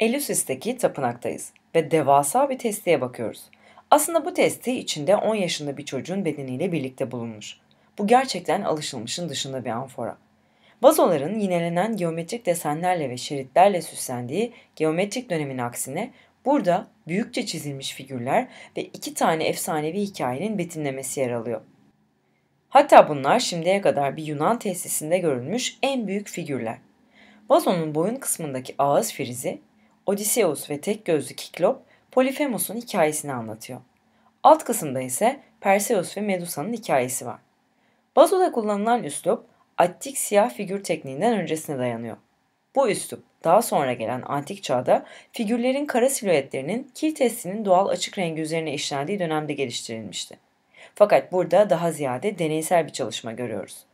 Elüsis'teki tapınaktayız ve devasa bir testiye bakıyoruz. Aslında bu testi içinde 10 yaşında bir çocuğun bedeniyle birlikte bulunmuş. Bu gerçekten alışılmışın dışında bir anfora. Vazoların yinelenen geometrik desenlerle ve şeritlerle süslendiği geometrik dönemin aksine burada büyükçe çizilmiş figürler ve iki tane efsanevi hikayenin betimlemesi yer alıyor. Hatta bunlar şimdiye kadar bir Yunan tesisinde görülmüş en büyük figürler. Vazonun boyun kısmındaki ağız frizi Odysseus ve tek gözlü Kiklop Polifemus'un hikayesini anlatıyor. Alt kısımda ise Perseus ve Medusa'nın hikayesi var. Bazo'da kullanılan üslup Attik siyah figür tekniğinden öncesine dayanıyor. Bu üslup daha sonra gelen antik çağda figürlerin kara silüetlerinin kil testinin doğal açık rengi üzerine işlendiği dönemde geliştirilmişti. Fakat burada daha ziyade deneysel bir çalışma görüyoruz.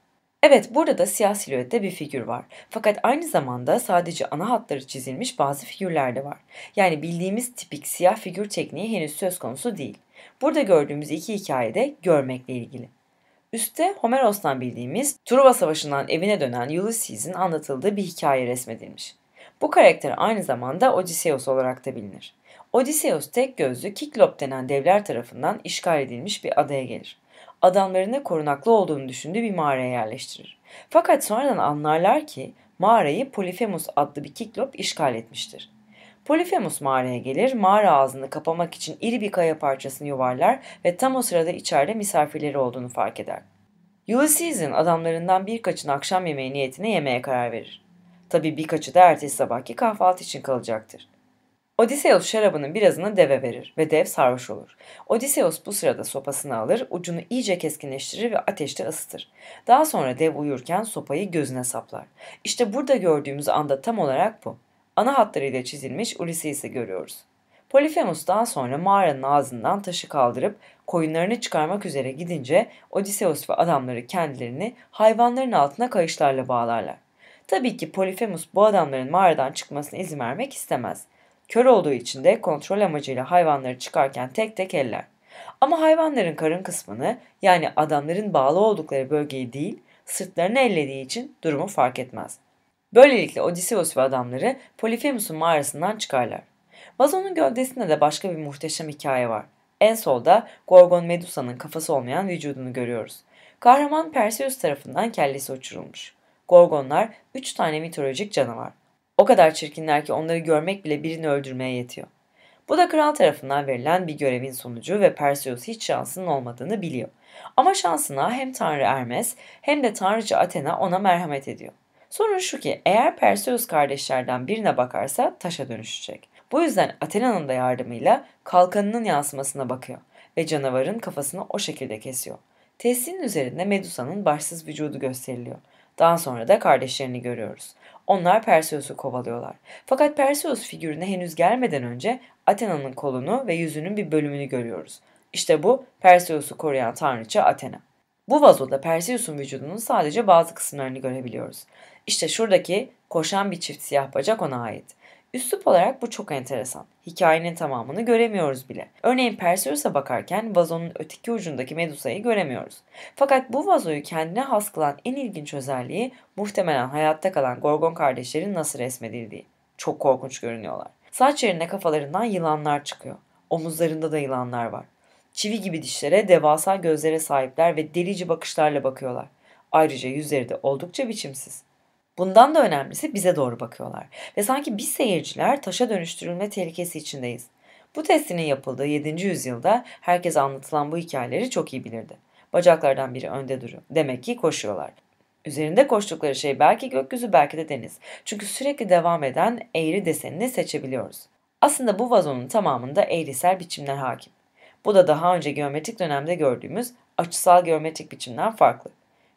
Evet burada da siyah silüette bir figür var. Fakat aynı zamanda sadece ana hatları çizilmiş bazı figürler de var. Yani bildiğimiz tipik siyah figür tekniği henüz söz konusu değil. Burada gördüğümüz iki hikaye de görmekle ilgili. Üste Homeros'tan bildiğimiz Truva Savaşı'ndan evine dönen Ulysses'in anlatıldığı bir hikaye resmedilmiş. Bu karakter aynı zamanda Odysseus olarak da bilinir. Odysseus tek gözlü Kiklop denen devler tarafından işgal edilmiş bir adaya gelir adamlarına korunaklı olduğunu düşündüğü bir mağaraya yerleştirir. Fakat sonradan anlarlar ki mağarayı Polifemus adlı bir kiklop işgal etmiştir. Polifemus mağaraya gelir, mağara ağzını kapamak için iri bir kaya parçasını yuvarlar ve tam o sırada içeride misafirleri olduğunu fark eder. Ulysses'in adamlarından birkaçını akşam yemeği niyetine yemeye karar verir. Tabii birkaçı da ertesi sabahki kahvaltı için kalacaktır. Odysseus şarabının birazını deve verir ve dev sarhoş olur. Odysseus bu sırada sopasını alır, ucunu iyice keskinleştirir ve ateşte ısıtır. Daha sonra dev uyurken sopayı gözüne saplar. İşte burada gördüğümüz anda tam olarak bu. Ana hatlarıyla çizilmiş Ulysses'i görüyoruz. Polifemus daha sonra mağaranın ağzından taşı kaldırıp koyunlarını çıkarmak üzere gidince Odysseus ve adamları kendilerini hayvanların altına kayışlarla bağlarlar. Tabii ki Polifemus bu adamların mağaradan çıkmasına izin vermek istemez. Kör olduğu için de kontrol amacıyla hayvanları çıkarken tek tek eller. Ama hayvanların karın kısmını yani adamların bağlı oldukları bölgeyi değil sırtlarını ellediği için durumu fark etmez. Böylelikle Odysseus ve adamları Polifemus'un mağarasından çıkarlar. Vazonun gövdesinde de başka bir muhteşem hikaye var. En solda Gorgon Medusa'nın kafası olmayan vücudunu görüyoruz. Kahraman Perseus tarafından kellesi uçurulmuş. Gorgonlar 3 tane mitolojik canavar. O kadar çirkinler ki onları görmek bile birini öldürmeye yetiyor. Bu da kral tarafından verilen bir görevin sonucu ve Perseus hiç şansının olmadığını biliyor. Ama şansına hem tanrı Hermes hem de Tanrıcı Athena ona merhamet ediyor. Sorun şu ki eğer Perseus kardeşlerden birine bakarsa taşa dönüşecek. Bu yüzden Athena'nın da yardımıyla kalkanının yansımasına bakıyor ve canavarın kafasını o şekilde kesiyor. Testinin üzerinde Medusa'nın başsız vücudu gösteriliyor daha sonra da kardeşlerini görüyoruz. Onlar Perseus'u kovalıyorlar. Fakat Perseus figürüne henüz gelmeden önce Athena'nın kolunu ve yüzünün bir bölümünü görüyoruz. İşte bu Perseus'u koruyan tanrıça Athena. Bu vazoda Perseus'un vücudunun sadece bazı kısımlarını görebiliyoruz. İşte şuradaki koşan bir çift siyah bacak ona ait. Üslup olarak bu çok enteresan hikayenin tamamını göremiyoruz bile. Örneğin Perseus'a bakarken vazonun öteki ucundaki Medusa'yı göremiyoruz. Fakat bu vazoyu kendine has kılan en ilginç özelliği muhtemelen hayatta kalan Gorgon kardeşlerin nasıl resmedildiği. Çok korkunç görünüyorlar. Saç yerine kafalarından yılanlar çıkıyor. Omuzlarında da yılanlar var. Çivi gibi dişlere, devasa gözlere sahipler ve delici bakışlarla bakıyorlar. Ayrıca yüzleri de oldukça biçimsiz. Bundan da önemlisi bize doğru bakıyorlar ve sanki biz seyirciler taşa dönüştürülme tehlikesi içindeyiz. Bu testinin yapıldığı 7. yüzyılda herkes anlatılan bu hikayeleri çok iyi bilirdi. Bacaklardan biri önde duruyor. Demek ki koşuyorlar. Üzerinde koştukları şey belki gökyüzü belki de deniz. Çünkü sürekli devam eden eğri desenini seçebiliyoruz. Aslında bu vazonun tamamında eğrisel biçimler hakim. Bu da daha önce geometrik dönemde gördüğümüz açısal geometrik biçimden farklı.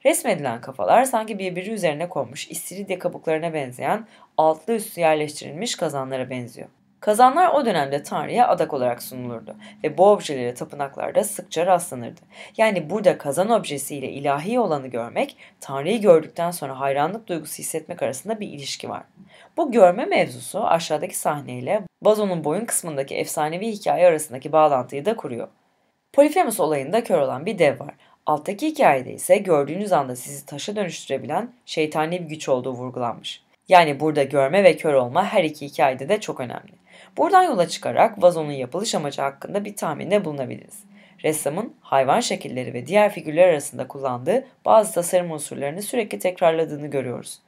Resmedilen kafalar sanki birbiri üzerine konmuş istiridye kabuklarına benzeyen altlı üstü yerleştirilmiş kazanlara benziyor. Kazanlar o dönemde Tanrı'ya adak olarak sunulurdu ve bu objelere tapınaklarda sıkça rastlanırdı. Yani burada kazan objesiyle ilahi olanı görmek, Tanrı'yı gördükten sonra hayranlık duygusu hissetmek arasında bir ilişki var. Bu görme mevzusu aşağıdaki sahneyle Bazo'nun boyun kısmındaki efsanevi hikaye arasındaki bağlantıyı da kuruyor. Polifemus olayında kör olan bir dev var Alttaki hikayede ise gördüğünüz anda sizi taşa dönüştürebilen şeytani bir güç olduğu vurgulanmış. Yani burada görme ve kör olma her iki hikayede de çok önemli. Buradan yola çıkarak vazonun yapılış amacı hakkında bir tahminde bulunabiliriz. Ressamın hayvan şekilleri ve diğer figürler arasında kullandığı bazı tasarım unsurlarını sürekli tekrarladığını görüyoruz.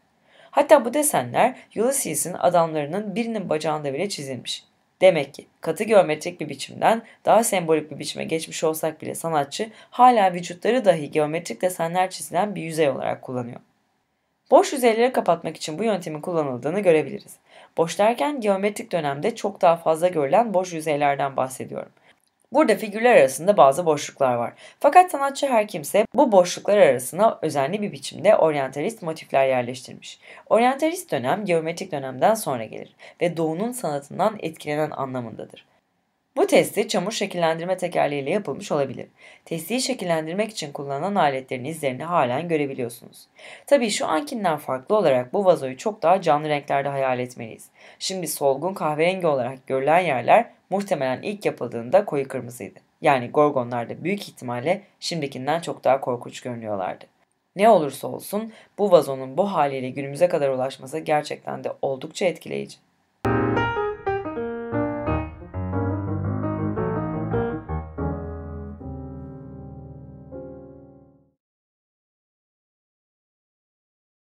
Hatta bu desenler Ulysses'in adamlarının birinin bacağında bile çizilmiş. Demek ki katı geometrik bir biçimden daha sembolik bir biçime geçmiş olsak bile sanatçı hala vücutları dahi geometrik desenler çizilen bir yüzey olarak kullanıyor. Boş yüzeyleri kapatmak için bu yöntemin kullanıldığını görebiliriz. Boş derken geometrik dönemde çok daha fazla görülen boş yüzeylerden bahsediyorum. Burada figürler arasında bazı boşluklar var. Fakat sanatçı her kimse bu boşluklar arasına özenli bir biçimde oryantalist motifler yerleştirmiş. Oryantalist dönem geometrik dönemden sonra gelir ve doğunun sanatından etkilenen anlamındadır. Bu testi çamur şekillendirme tekerleğiyle yapılmış olabilir. Testiyi şekillendirmek için kullanılan aletlerin izlerini halen görebiliyorsunuz. Tabii şu ankinden farklı olarak bu vazoyu çok daha canlı renklerde hayal etmeliyiz. Şimdi solgun kahverengi olarak görülen yerler muhtemelen ilk yapıldığında koyu kırmızıydı. Yani Gorgonlar da büyük ihtimalle şimdikinden çok daha korkunç görünüyorlardı. Ne olursa olsun bu vazonun bu haliyle günümüze kadar ulaşması gerçekten de oldukça etkileyici.